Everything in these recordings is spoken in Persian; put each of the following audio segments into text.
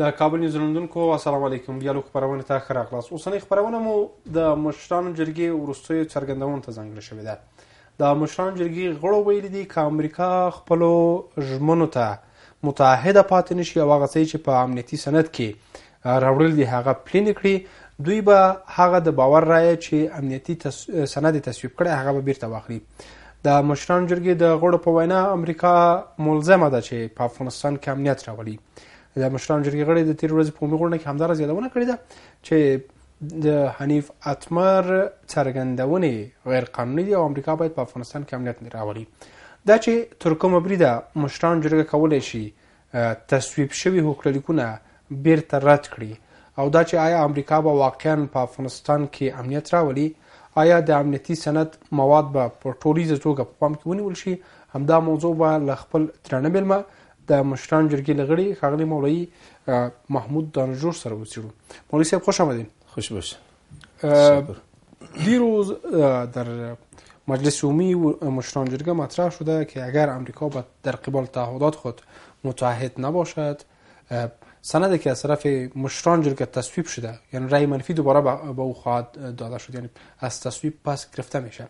د کابل نیوز لوندونکو السلام علیکم بیا لوک خبرونه ته خره خلاص اوسنۍ خبرونه مو د مشرانو جرګې ورستوي څرګندون ته ځانګړې شوې ده د مشرانو جرګې غړو ویل دي چې امریکا خپل ژمنو ته متحده پاتې نشي او هغه چې په امنیتي سند کې راوړل دي هغه پلین کړي دوی به هغه د باور رایه چې امنیتي تس... سند تصویب کړي هغه به بیرته واخلي د مشران جرګې د غړو په وینا امریکا ملزمه ده چې په افغانستان کې امنیت راولي د مشران جرګې غړي د تیر ورځې په میغړنه کې همدار زیاتونه کړې ده چې د حنیف اتمر څرګندونې غیر قانوني دي او امریکا باید په افغانستان کې امنیت راولي دا چې ترکمه بریده مشران جرګه کولای شي تصویب شوی هوکړه لیکونه بیرته رد کړي او دا چې آیا امریکا به واقعا په افغانستان کې امنیت راولي آیا د امنیتي سند مواد به په ټولیزه توګه په پام کې ونیول شي همدا موضوع به ل خپل ترنه بلما د مشران جرګې لغړي خاغلی مولوي محمود دانجور سره وڅېړو مولوي صاحب خوش آمدین خوش بش دیروز در مجلس عمومی مشران جرگه مطرح شده که اگر امریکا با در قبال تعهدات خود متعهد نباشد سند که از طرف مشران جلو که تصویب شده یعنی رای منفی دوباره با او خواهد داده شد یعنی از تصویب پس گرفته میشه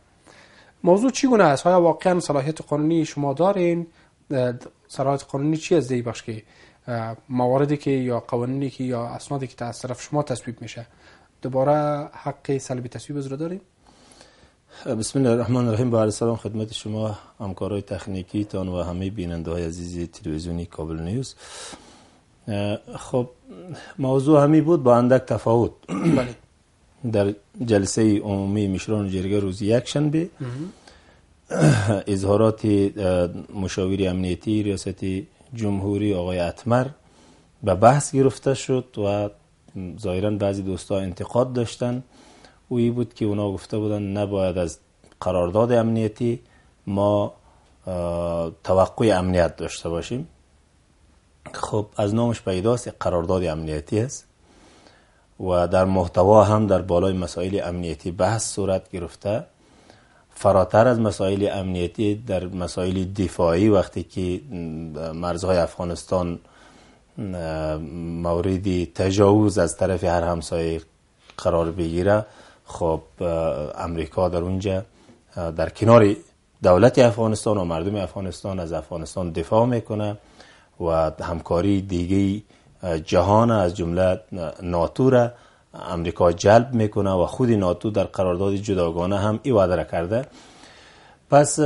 موضوع چی گونه است آیا واقعا صلاحیت قانونی شما دارین صلاحیت قانونی چی از بخش که مواردی که یا قوانینی که یا اسنادی که از طرف شما تصویب میشه دوباره حق سلب تصویب از رو داریم بسم الله الرحمن الرحیم با سلام خدمت شما همکارای تکنیکی تان و همه بیننده های عزیز تلویزیونی کابل نیوز خب موضوع همی بود با اندک تفاوت بله. در جلسه عمومی مشران جرگه روز یک شنبه اظهارات مشاور امنیتی ریاست جمهوری آقای اتمر به بحث گرفته شد و ظاهرا بعضی دوستا انتقاد داشتن اوی بود که اونا گفته بودن نباید از قرارداد امنیتی ما توقع امنیت داشته باشیم خب از نامش پیداست قرارداد امنیتی است و در محتوا هم در بالای مسائل امنیتی بحث صورت گرفته فراتر از مسائل امنیتی در مسائل دفاعی وقتی که مرزهای افغانستان مورد تجاوز از طرف هر همسایه قرار بگیره خب امریکا در اونجا در کنار دولت افغانستان و مردم افغانستان از افغانستان دفاع میکنه و همکاری دیگه جهان از جمله ناتو را امریکا جلب میکنه و خود ناتو در قرارداد جداگانه هم ای وعده را کرده پس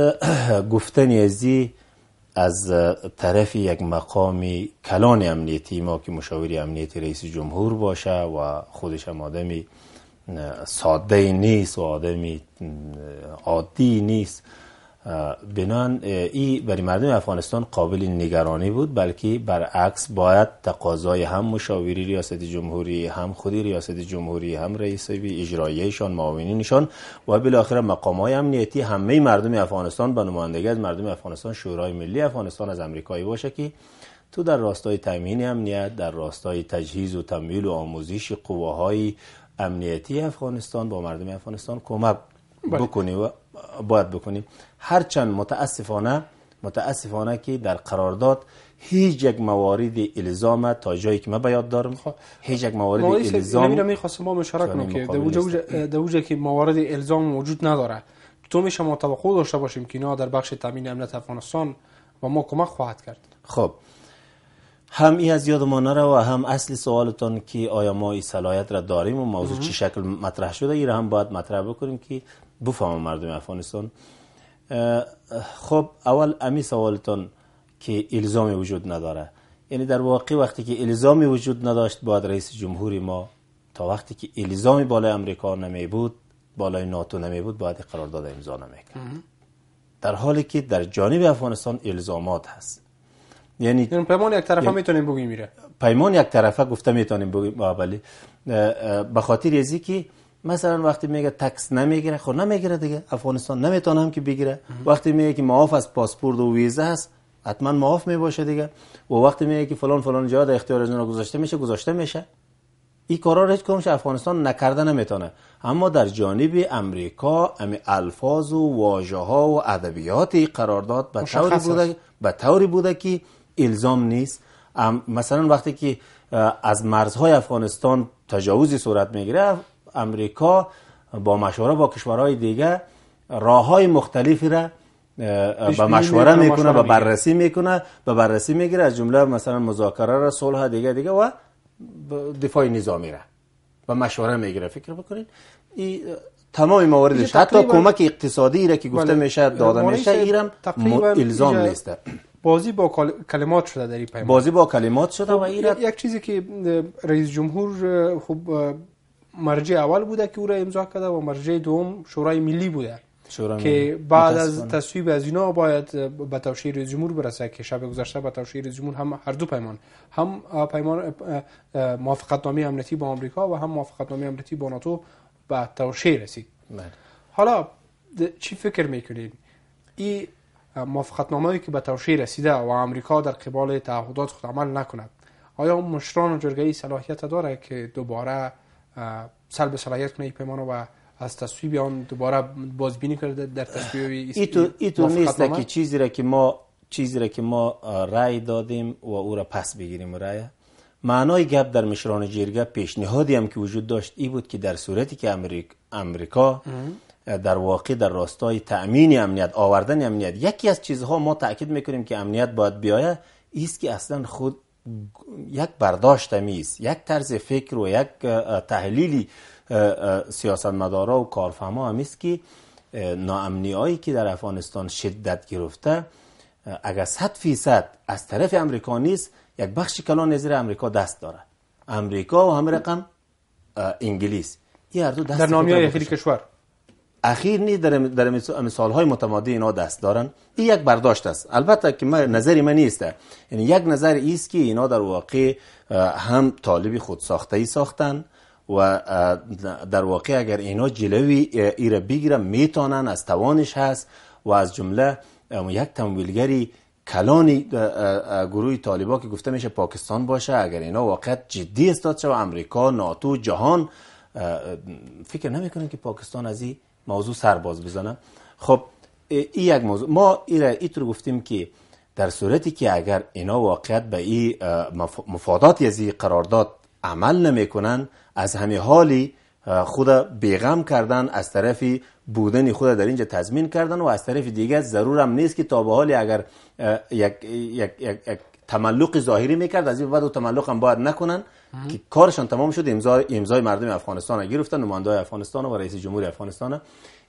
گفتن ازی از طرف یک مقام کلان امنیتی ما که مشاور امنیتی رئیس جمهور باشه و خودش هم آدمی ساده نیست و آدمی عادی نیست بنان ای برای مردم افغانستان قابل نگرانی بود بلکه برعکس باید تقاضای هم مشاوری ریاست جمهوری هم خودی ریاست جمهوری هم رئیس اجراییشان معاونینشان و بالاخره مقام های امنیتی همه مردم افغانستان به نمایندگی از مردم افغانستان شورای ملی افغانستان از امریکایی باشه که تو در راستای تامین امنیت در راستای تجهیز و تمویل و آموزش قواهای امنیتی افغانستان با مردم افغانستان کمک بله. بکنی و باید بکنی. هرچند متاسفانه متاسفانه که در قرارداد هیچ یک موارد الزام تا جایی که من به یاد دارم خب. هیچ یک موارد الزام من میخواستم ما مشارک کنم که وجه که موارد الزام وجود نداره تو میشه ما توقع داشته باشیم که اینا در بخش تامین امنیت افغانستان و ما کمک خواهد کرد خب هم ای از یاد ما نره و هم اصل سوالتون که آیا ما این صلاحیت را داریم و موضوع چه شکل مطرح شده ای را هم باید مطرح بکنیم که بفهمم مردم افغانستان خب اول امی سوالتان که الزامی وجود نداره یعنی در واقع وقتی که الزامی وجود نداشت باید رئیس جمهوری ما تا وقتی که الزامی بالای امریکا نمی بود بالای ناتو نمی بود باید قرارداد امضا کرد در حالی که در جانب افغانستان الزامات هست یعنی, یعنی پیمان یک طرفه یعنی میتونیم بگیم میره پیمان یک طرفه گفته میتونیم بگیم بله به خاطر که مثلا وقتی میگه تکس نمیگیره خب نمیگیره دیگه افغانستان نمیتونه هم که بگیره وقتی میگه که معاف از پاسپورت و ویزه هست حتما معاف میباشه دیگه و وقتی میگه که فلان فلان جا در اختیار جنا گذاشته میشه گذاشته میشه این کارا رو هیچ کمش افغانستان نکرده نمیتونه اما در جانب امریکا امی الفاظ و واژه ها و ادبیات قرارداد به طوری بوده به طوری بوده که الزام نیست مثلا وقتی که از مرزهای افغانستان تجاوزی صورت میگیره امریکا با مشوره با کشورهای دیگه راه های مختلفی را به مشوره میکنه به بررسی میکنه به بررسی میگیره از جمله مثلا مذاکره را صلح دیگه دیگه و دفاع نظامی را به مشوره میگیره فکر بکنید این تمام مواردش حتی کمک اقتصادی را که گفته بله. میشه داده میشه ایرم الزام نیست بازی با کلمات شده در این پیمان بازی با کلمات شده و یک چیزی که رئیس جمهور خب مرجع اول بوده که او را امضا کرده و مرجع دوم شورای ملی بوده که بعد از تصویب از اینا باید به توشیر جمهور برسه که شب گذشته به توشیر جمهور هم هر دو پیمان هم پیمان نامی امنیتی با آمریکا و هم نامی امنیتی با ناتو به توشیر رسید بله. حالا چی فکر میکنید این موافقتنامه‌ای که به توشیر رسیده و آمریکا در قبال تعهدات خود عمل نکند آیا مشران جرگه صلاحیت داره که دوباره سلب صلاحیت کنه ای پیمانو و از تصویب آن دوباره بازبینی کرده در تصویب نیست که چیزی را که ما چیزی را که ما رای دادیم و او را پس بگیریم رأی معنای گپ در مشران جیرگه پیشنهادی هم که وجود داشت ای بود که در صورتی که امریک، امریکا در واقع در راستای تأمین امنیت آوردن امنیت یکی از چیزها ما تاکید میکنیم که امنیت باید بیاید ایست که اصلا خود یک برداشت میز یک طرز فکر و یک تحلیلی سیاستمدارا و کارفهما همیست که ناامنی هایی که در افغانستان شدت گرفته اگر صد فیصد از طرف امریکا نیست یک بخش کلان زیر امریکا دست داره امریکا و همه رقم انگلیس این دو دست در نامی های کشور اخیر نیست در در مثال های متمادی اینا دست دارن این یک برداشت است البته که من نظری من نیست یعنی یک نظر ایست که اینا در واقع هم طالب خود ساخته ای ساختن و در واقع اگر اینا جلوی ای را بگیرن میتونن از توانش هست و از جمله یک تمویلگری کلانی گروه طالبا که گفته میشه پاکستان باشه اگر اینا واقعا جدی استاد و امریکا ناتو جهان فکر نمیکنن که پاکستان از موضوع سرباز بزنه خب این یک موضوع ما ای ایتر گفتیم که در صورتی که اگر اینا واقعیت به این مفادات از این قرارداد عمل نمیکنن از همه حالی خود بیغم کردن از طرفی بودن خود در اینجا تضمین کردن و از طرف دیگه هم نیست که تا به حالی اگر یک, یک،, یک،, یک، تملق ظاهری میکرد از این بعد و تملق هم باید نکنن که کارشان تمام شد امضای امضای مردم افغانستان گرفتن نماینده افغانستان و رئیس جمهور افغانستان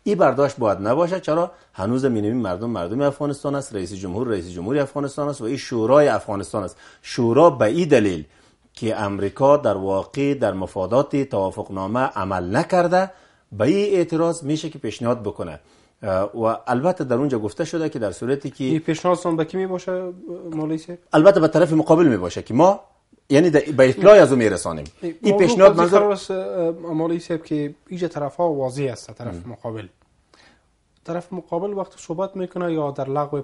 این برداشت باید نباشه چرا هنوز مینیم مردم مردم افغانستان است رئیس جمهور رئیس جمهور افغانستان است و این شورای افغانستان است شورا به این دلیل که امریکا در واقع در مفادات توافقنامه عمل نکرده به این اعتراض میشه که پیشنهاد بکنه و البته در اونجا گفته شده که در صورتی که این پیشنهاد به کی می باشه البته به طرف مقابل می باشه که ما یعنی به اطلاع از میرسانیم این پیشنهاد منظور امالی سب که اینجا طرف ها واضح است طرف مقابل طرف مقابل وقت صحبت میکنه یا در لغو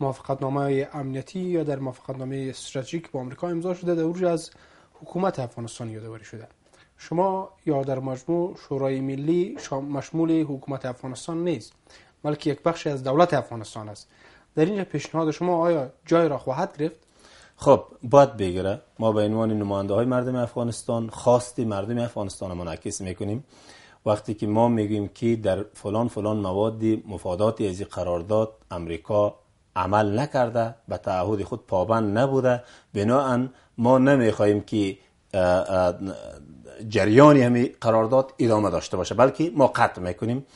موافقتنامه امنیتی یا در موافقتنامه استراتژیک با آمریکا امضا شده در اوج از حکومت افغانستان یادآوری شده شما یا در مجموع شورای ملی مشمول حکومت افغانستان نیست بلکه یک بخش از دولت افغانستان است در اینجا پیشنهاد شما آیا جای را خواهد گرفت خب باید بگیره ما به عنوان نماینده های مردم افغانستان خواست مردم افغانستان منعکس میکنیم وقتی که ما میگیم که در فلان فلان مواد مفادات از قرارداد امریکا عمل نکرده به تعهد خود پابند نبوده بناا ما نمیخواهیم که جریانی همی قرارداد ادامه داشته باشه بلکه ما قطع میکنیم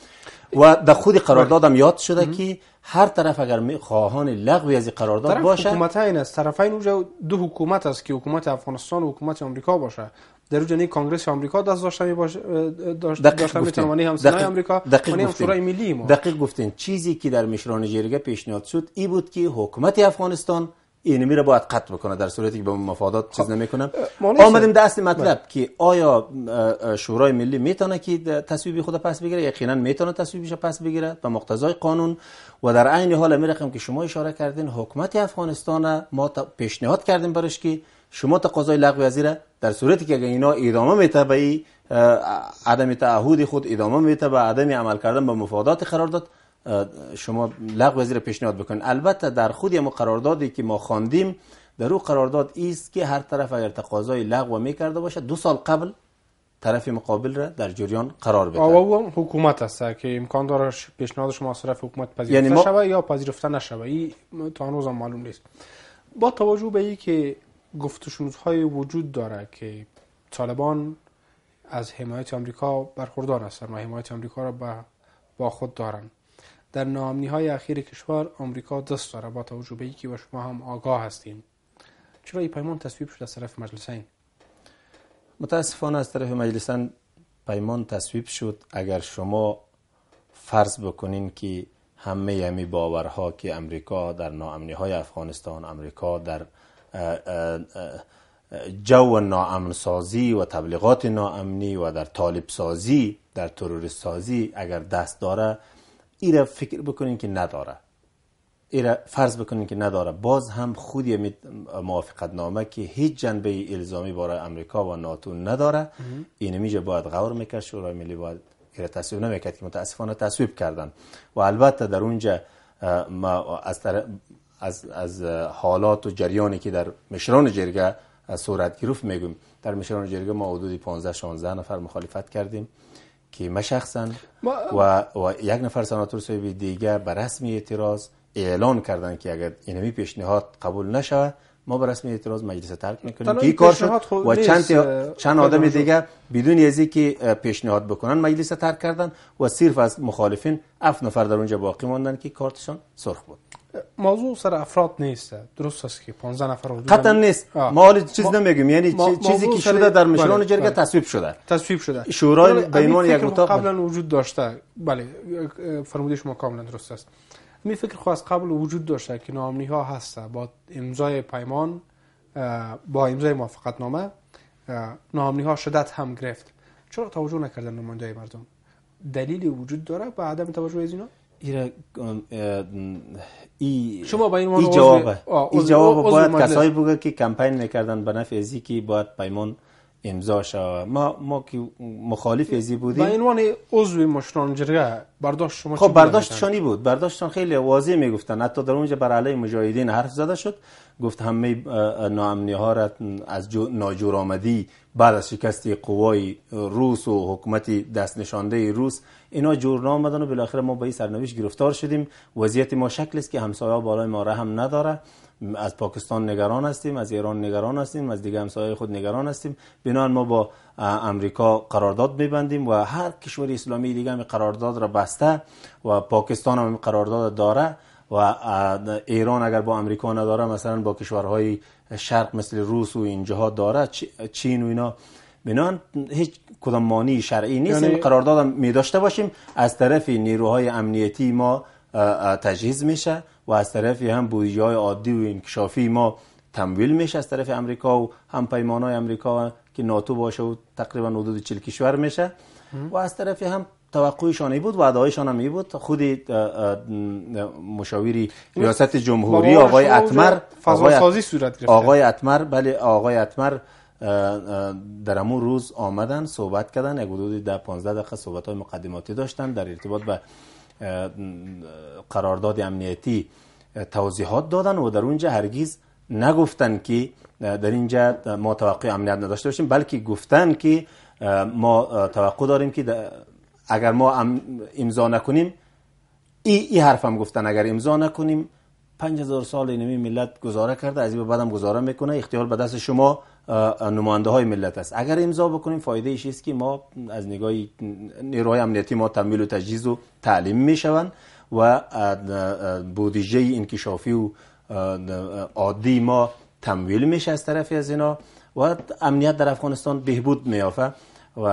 و در خود قرارداد هم یاد شده که هر طرف اگر خواهان لغوی از قرارداد طرف باشه حکومت این است این اونجا دو حکومت است که حکومت افغانستان و حکومت آمریکا باشه در اونجا نه کانگرس آمریکا دست داشته می باشه داشته هم آمریکا دقیق شورای ملی ما دقیق گفتین چیزی که در مشران جرگه پیشنهاد شد ای بود که حکومت افغانستان اینمی رو باید قطع بکنه در صورتی که به مفادات چیز خب، کنم آمدیم دست مطلب بله. که آیا شورای ملی میتونه که تصویبی خود پس بگیره یقینا میتونه تصویبش پس بگیره به مقتضای قانون و در عین حال میرخم که شما اشاره کردین حکومت افغانستان ما پیشنهاد کردیم برش که شما تقاضای لغو وزیره در صورتی که اگر اینا ادامه میته عدم تعهد خود ادامه می به عدم عمل کردن به مفادات داد شما لغو زیر پیشنهاد بکنید البته در خود ما قراردادی که ما خواندیم در او قرارداد است که هر طرف اگر تقاضای لغو کرده باشه دو سال قبل طرف مقابل را در جریان قرار بده او حکومت است که امکان داره پیشنهاد شما از طرف حکومت پذیرفته یعنی ما... شوه یا پذیرفته نشوه این تا هنوز هم معلوم نیست با توجه به این که های وجود داره که طالبان از حمایت آمریکا برخوردار هستند و حمایت آمریکا را با خود دارند در ناامنی های اخیر کشور آمریکا دست داره با توجه که و شما هم آگاه هستیم چرا این پیمان تصویب شد از طرف مجلسین متاسفانه از طرف مجلسان پیمان تصویب شد اگر شما فرض بکنین که همه یمی یعنی باورها که امریکا در ناامنی های افغانستان امریکا در جو سازی و تبلیغات ناامنی و در طالب سازی در ترور سازی اگر دست داره ایره فکر بکنین که نداره ایره فرض بکنین که نداره باز هم خود موافقت نامه که هیچ جنبه الزامی برای امریکا و ناتو نداره این میجه باید غور میکرد شورای ملی باید ایره تصویب نمیکرد که متاسفانه تصویب کردن و البته در اونجا ما از, از, از حالات و جریانی که در مشران جرگه صورت گرفت میگم در مشران جرگه ما حدود 15 16 نفر مخالفت کردیم که ما و, و یک نفر سناتور صاحب دیگه به رسم اعتراض اعلان کردن که اگر اینمی پیشنهاد قبول نشود ما به رسم اعتراض مجلس ترک میکنیم که کار شد خب و چند چند آدم دیگه بدون یزی که پیشنهاد بکنن مجلس ترک کردن و صرف از مخالفین اف نفر در اونجا باقی ماندن که کارتشان سرخ بود موضوع سر افراد نیست درست است که 15 نفر حدود قطعا نیست ما چیز نمیگیم یعنی چیزی که شده در مشوران بله، جرگه بله. تصویب شده تصویب شده شورای بینان یک اتاق قبلا بله. وجود داشته بله فرمودش شما کاملا درست است می فکر خو قبل وجود داشته که نامنی ها هسته با امضای پیمان با امضای موافقت نامه نامنی ها شدت هم گرفت چرا توجه نکردن نماینده مردم دلیلی وجود داره به عدم توجه از اینا شما با این ای جوابه ای جواب باید کسایی بگه که کمپین میکردن به نفع ازی که باید پیمان امضا شوه ما ما که مخالف ازی بودیم با عنوان عضو جرگه برداشت شما خب برداشتشانی بود برداشتشان خیلی واضح میگفتن حتی در اونجا بر علی مجاهدین حرف زده شد گفت همه ناامنی ها را از جو آمدی بعد از شکست قوای روس و حکومت دست نشانده روس اینا جور نامدن و بالاخره ما به این سرنوشت گرفتار شدیم وضعیت ما شکل است که همسایه بالای ما رحم نداره از پاکستان نگران هستیم از ایران نگران هستیم از دیگه همسایه خود نگران هستیم بنان ما با امریکا قرارداد میبندیم و هر کشور اسلامی دیگه هم قرارداد را بسته و پاکستان هم قرارداد داره و ایران اگر با امریکا نداره مثلا با کشورهای شرق مثل روس و اینجاها داره چین و اینا بنان هیچ کدام مانی شرعی نیست یعنی... دادم می داشته باشیم از طرف نیروهای امنیتی ما تجهیز میشه و از طرف هم بودجه های عادی و انکشافی ما تمویل میشه از طرف امریکا و هم پیمان های امریکا که ناتو باشه و تقریبا حدود 40 کشور میشه و از طرف هم توقعشان ای بود وعدهایشان هم ای بود خود مشاوری ریاست جمهوری آقای اتمر فضا سازی صورت آقای اتمر بله آقای اتمر در همون روز آمدن صحبت کردن یک حدود در پانزده دقیقه صحبت های مقدماتی داشتن در ارتباط به قرارداد امنیتی توضیحات دادن و در اونجا هرگیز نگفتن که در اینجا ما توقع امنیت نداشته باشیم بلکه گفتن که ما توقع داریم که اگر ما امضا نکنیم این ای حرفم گفتن اگر امضا نکنیم 5000 سال اینمی ملت گزاره کرده از این بعدم گزاره میکنه اختیار به دست شما نماینده های ملت است اگر امضا بکنیم فایده ایش است که ما از نگاه نیروهای امنیتی ما تمویل و تجهیز و تعلیم میشوند و بودیجه انکشافی و عادی ما تمویل میشه از طرف از اینا و امنیت در افغانستان بهبود میافه و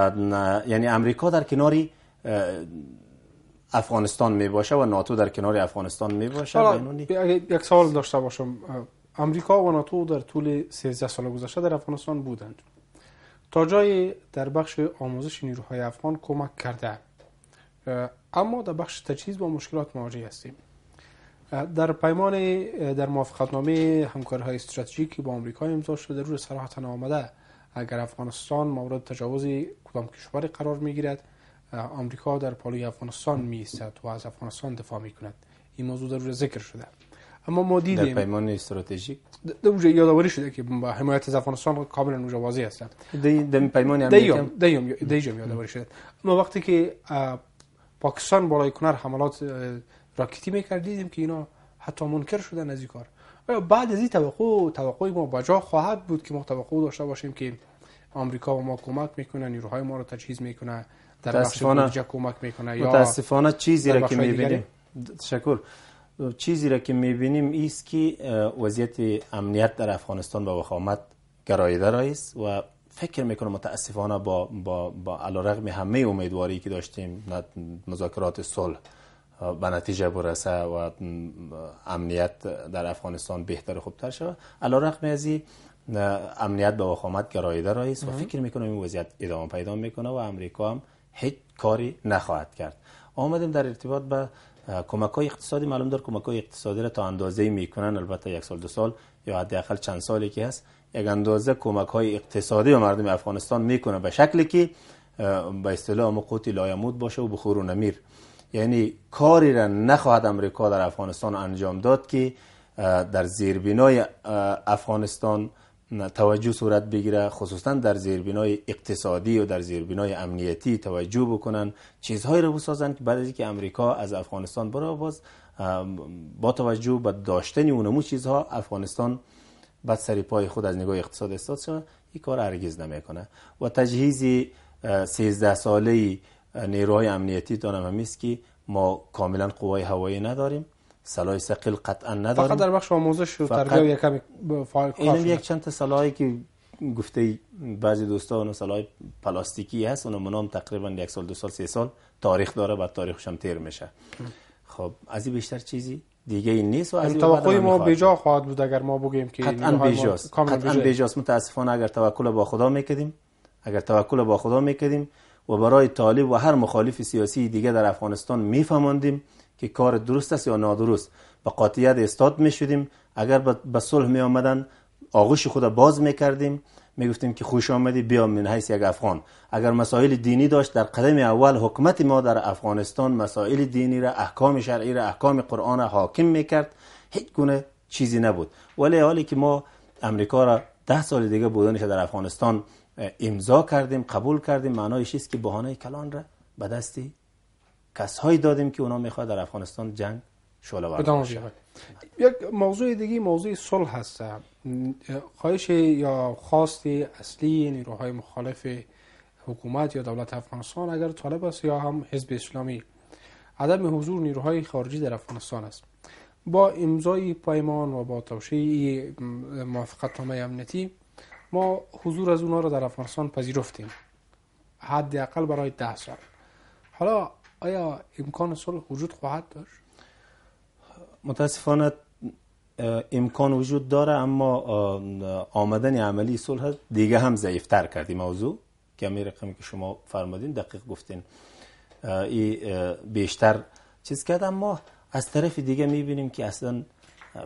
یعنی امریکا در کناری افغانستان می باشه و ناتو در کنار افغانستان می باشه یک سوال داشته باشم امریکا و ناتو در طول 13 سال گذشته در افغانستان بودند تا جای در بخش آموزش نیروهای افغان کمک کرده اما در بخش تجهیز با مشکلات مواجه هستیم در پیمان در موافقتنامه همکارهای استراتژیکی با امریکا امضا شده روز صراحتا آمده اگر افغانستان مورد تجاوز کدام کشوری قرار می گیرد آمریکا در پالوی افغانستان می و از افغانستان دفاع می این موضوع در ذکر شده اما ما دیدیم در پیمان استراتژیک در یادآوری شده که حمایت از افغانستان کاملا اونجا واضح است در پیمان امریکا دیوم یادآوری شده اما وقتی که پاکستان بالای کنر حملات راکتی میکرد که اینا حتی منکر شدن از این کار بعد از این توقع توقع ما بجا خواهد بود که ما توقع داشته باشیم که آمریکا و ما کمک میکنه نیروهای ما رو تجهیز میکنه در بخش کمک میکنه یا متاسفانه چیزی را که میبینیم تشکر چیزی را که میبینیم ایست که وضعیت امنیت در افغانستان به وخامت گراییده را است و فکر میکنم متاسفانه با با با علارغم همه امیدواری که داشتیم مذاکرات صلح به نتیجه برسه و امنیت در افغانستان بهتر و خوبتر شود علارغم از امنیت به وخامت گراییده را است و فکر میکنم این وضعیت ادامه پیدا میکنه و امریکا هم هیچ کاری نخواهد کرد آمدیم در ارتباط به کمک های اقتصادی معلوم دار کمک های اقتصادی را تا اندازه میکنن البته یک سال دو سال یا حداقل چند سالی که هست یک اندازه کمک های اقتصادی و مردم افغانستان میکنه به شکلی که به اصطلاح مقوت لایمود باشه و بخور و نمیر یعنی کاری را نخواهد امریکا در افغانستان انجام داد که در زیربینای افغانستان توجه صورت بگیره خصوصا در زیربینای اقتصادی و در زیربینای امنیتی توجه بکنن چیزهایی رو بسازن که بعد از اینکه امریکا از افغانستان برا باز با توجه به داشتن اونمو چیزها افغانستان بعد سری پای خود از نگاه اقتصاد استاد شد این کار هرگز نمیکنه و تجهیز 13 ساله نیروهای امنیتی دانم همیست که ما کاملا قوای هوایی نداریم سلاح سقل قطعا نداریم فقط در بخش آموزش و تربیه یکم فعال اینم یک چند تا سلاحی که گفته بعضی دوستان اون سلاح پلاستیکی هست اون منام تقریبا یک سال دو سال سه سال تاریخ داره بعد تاریخش هم تیر میشه خب از این بیشتر چیزی دیگه این نیست و از یعنی توقع ما بیجا خواهد بود اگر ما بگیم که قطعا بیجاست قطعا بیجاست متاسفانه اگر توکل با خدا میکردیم اگر توکل با خدا میکردیم و برای طالب و هر مخالف سیاسی دیگه در افغانستان میفهماندیم که کار درست است یا نادرست با قاطعیت استاد می شدیم اگر به صلح می آمدن آغوش خود باز می کردیم می گفتیم که خوش آمدی بیا من حیث یک افغان اگر مسائل دینی داشت در قدم اول حکمت ما در افغانستان مسائل دینی را احکام شرعی را احکام قرآن را حاکم می کرد هیچ گونه چیزی نبود ولی حالی که ما امریکا را ده سال دیگه بودنش در افغانستان امضا کردیم قبول کردیم معنایش است که بهانه کلان را به دستی هایی دادیم که اونا میخواد در افغانستان جنگ شعله یک موضوع دیگه موضوع صلح هست خواهش یا خواست اصلی نیروهای مخالف حکومت یا دولت افغانستان اگر طالب است یا هم حزب اسلامی عدم حضور نیروهای خارجی در افغانستان است با امضای پیمان و با توشیه موافقت نامه امنیتی ما حضور از اونها را در افغانستان پذیرفتیم حد اقل برای ده سال حالا آیا امکان صلح وجود خواهد داشت متاسفانه امکان وجود داره اما آمدن عملی صلح دیگه هم ضعیفتر کردی موضوع که همین رقمی که شما فرمودین دقیق گفتین این بیشتر چیز کرد اما از طرف دیگه میبینیم که اصلا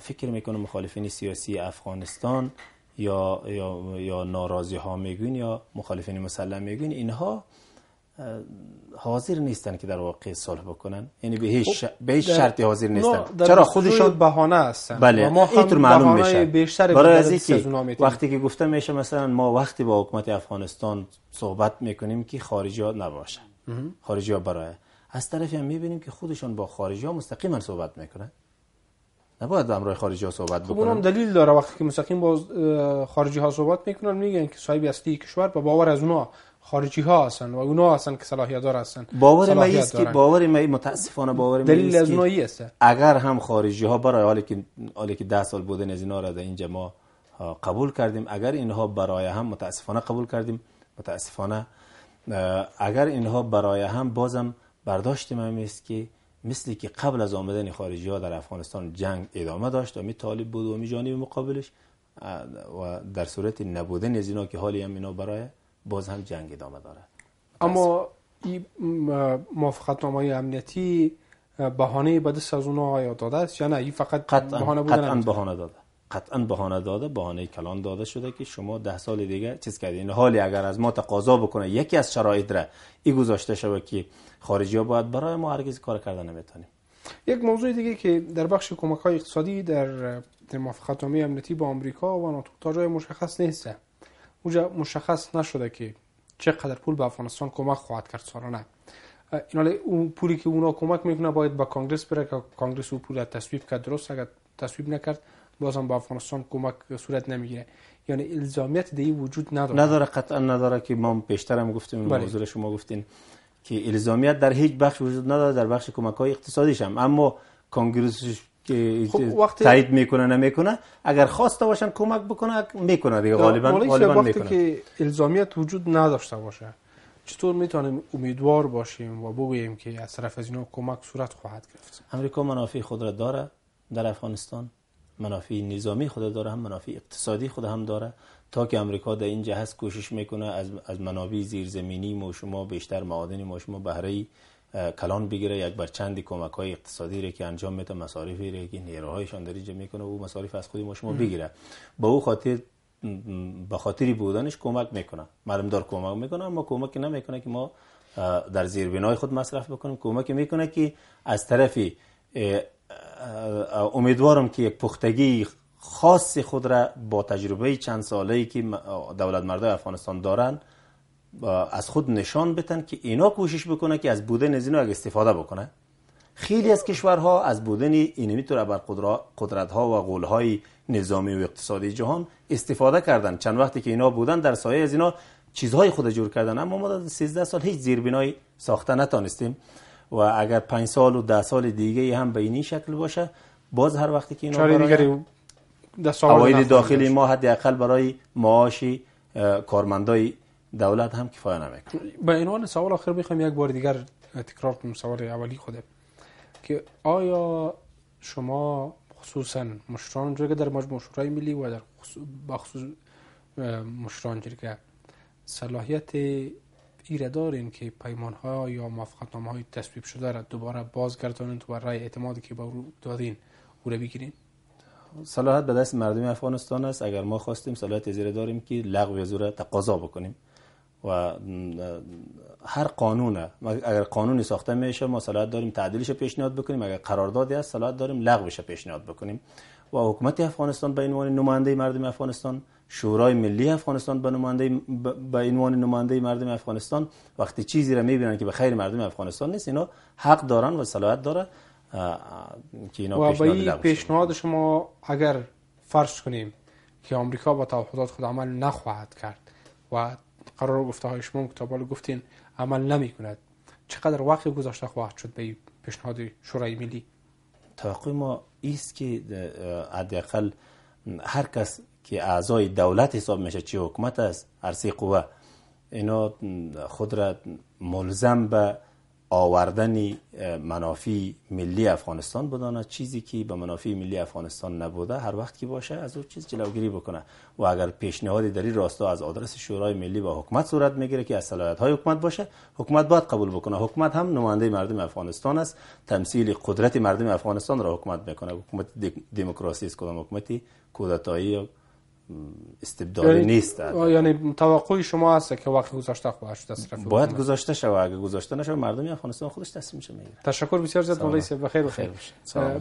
فکر میکنه مخالفین سیاسی افغانستان یا یا, یا ناراضی ها میگوین یا مخالفین مسلم میگوین اینها حاضر نیستن که در واقع صلح بکنن یعنی به هیچ خب، به هیچ شرطی حاضر نیستن چرا خودشان بهانه هستن بله ما اینطور معلوم میشه برای از اینکه وقتی که گفته میشه مثلا ما وقتی با حکومت افغانستان صحبت میکنیم که خارجی ها نباشن خارجی ها برای از طرفی هم میبینیم که خودشان با خارجی ها مستقیما صحبت میکنن نباید امرای خارجی ها صحبت خب، بکنن خب اونم دلیل داره وقتی که مستقیم با خارجی ها صحبت میکنن میگن که صاحب اصلی کشور با باور از اونها خارجی ها هستن و اونا هستن که صلاحیت دار هستن باور ما است که باور ما متاسفانه باور ما دلیل از نوعی است اگر هم خارجی ها برای حالی که حالی که 10 سال بوده از اینا را اینجا ما قبول کردیم اگر اینها برای هم متاسفانه قبول کردیم متاسفانه اگر اینها برای هم بازم برداشت ما است که مثل که قبل از آمدن خارجی ها در افغانستان جنگ ادامه داشت و می طالب بود و می جانب مقابلش و در صورت نبودن از اینا که حالی هم اینا برای باز هم جنگ ادامه دارد اما این موافقت های امنیتی بهانه بعد از اون آیا داده است یا نه این فقط قطعا بهانه بودن قطعا بهانه داده قطعا بهانه داده بهانه کلان داده شده که شما ده سال دیگه چیز کردین حالی اگر از ما تقاضا بکنه یکی از شرایط را این گذاشته شده که خارجی ها باید برای ما هرگز کار کردن نمیتونیم یک موضوع دیگه که در بخش کمک های اقتصادی در موافقت امنیتی با آمریکا و ناتو تا جای مشخص نیست اونجا مشخص نشده که چقدر پول به افغانستان کمک خواهد کرد نه. این اون پولی که اونا کمک میکنه باید با کانگرس بره که کانگرس اون پول تصویب کرد درست اگر تصویب نکرد بازم به افغانستان کمک صورت نمیگیره یعنی الزامیت دیگه وجود نداره نداره قطعا نداره که ما پیشتر هم گفتیم بله. موضوع شما گفتین که الزامیت در هیچ بخش وجود نداره در بخش کمک های اقتصادیش هم اما کانگرس که خب وقتی تایید میکنه نمیکنه اگر خواسته باشن کمک بکنه میکنه دیگه غالبا غالبا وقتی که الزامیت وجود نداشته باشه چطور میتونیم امیدوار باشیم و بگوییم که از طرف از اینا کمک صورت خواهد گرفت امریکا منافع خود را داره در افغانستان منافع نظامی خود را داره هم منافع اقتصادی خود هم داره تا که امریکا در این جهاز کوشش میکنه از از منابع زیرزمینی ما شما بیشتر معادن ما شما بهره کلان بگیره یک بر چندی کمک های اقتصادی رو که انجام میده مصارفی رو که نیروهایشان داری جمع میکنه و او مصارف از خودی ما شما بگیره با او خاطر به خاطری بودنش کمک میکنه مردم دار کمک میکنه اما کمک نمیکنه که ما در زیر بنای خود مصرف بکنیم کمک میکنه که از طرفی امیدوارم که یک پختگی خاص خود را با تجربه چند ساله ای که دولت مردای افغانستان دارن از خود نشان بتن که اینا کوشش بکنه که از بودن از اینا استفاده بکنه خیلی از کشورها از بودن اینمی طور بر قدرت ها و قول های نظامی و اقتصادی جهان استفاده کردن چند وقتی که اینا بودن در سایه از اینا چیزهای خود جور کردن اما ما در 13 سال هیچ زیربینایی ساخته نتانستیم و اگر 5 سال و 10 سال دیگه هم به این شکل باشه باز هر وقتی که اینا در داخلی ما حداقل برای معاش کارمندای دولت هم کفایه نمیکنه به عنوان سوال آخر میخوام یک بار دیگر تکرار کنم سوال اولی خوده که آیا شما خصوصا مشران جو که در مجموع شورای ملی و در خصوص مشران که صلاحیت ایره دارین که پیمان ها یا موافقت های تصویب شده را دوباره بازگردانند تو برای اعتمادی که به دادین او را بگیرین صلاحیت به دست مردم افغانستان است اگر ما خواستیم صلاحیت زیر داریم که لغو زوره تقاضا بکنیم و هر قانون اگر قانونی ساخته میشه ما صلاحیت داریم تعدیلش پیشنهاد بکنیم اگر قراردادی هست صلاحیت داریم لغوش پیشنهاد بکنیم و حکومت افغانستان به عنوان نماینده مردم افغانستان شورای ملی افغانستان به نماینده به عنوان نماینده مردم افغانستان وقتی چیزی را میبینن که به خیر مردم افغانستان نیست اینا حق دارن و صلاحیت داره که اینا پیشنهاد پیشنهاد شما اگر فرض کنیم که آمریکا با توافقات خود عمل نخواهد کرد و قرار گفته های شما که بالا گفتین عمل نمی کند چقدر وقت گذاشته خواهد شد به پیشنهاد شورای ملی توقع ما ایست که حداقل هر کس که اعضای دولت حساب میشه چه حکومت است هر قوه اینا خود را ملزم به آوردن منافع ملی افغانستان بدانه چیزی که به منافع ملی افغانستان نبوده هر وقت که باشه از او چیز جلوگیری بکنه و اگر پیشنهادی در این راستا از آدرس شورای ملی و حکومت صورت میگیره که از صلاحیت های حکومت باشه حکومت باید قبول بکنه حکومت هم نماینده مردم افغانستان است تمثیل قدرت مردم افغانستان را حکومت میکنه حکومت دموکراسی است کدام حکومتی کودتایی استبدالی یعنی- نیست یعنی توقع شما هست که وقتی گذاشته خواهد تصرف باید بکنه. گذاشته شود اگه گذاشته نشه مردم افغانستان خودش میشه میگیره تشکر بسیار زیاد مولوی سیب بخیر بخیر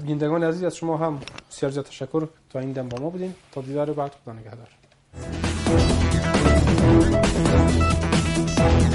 بینندگان عزیز از شما هم بسیار زیاد تشکر تا این دم با ما بودین تا دیدار بعد خدا نگهدار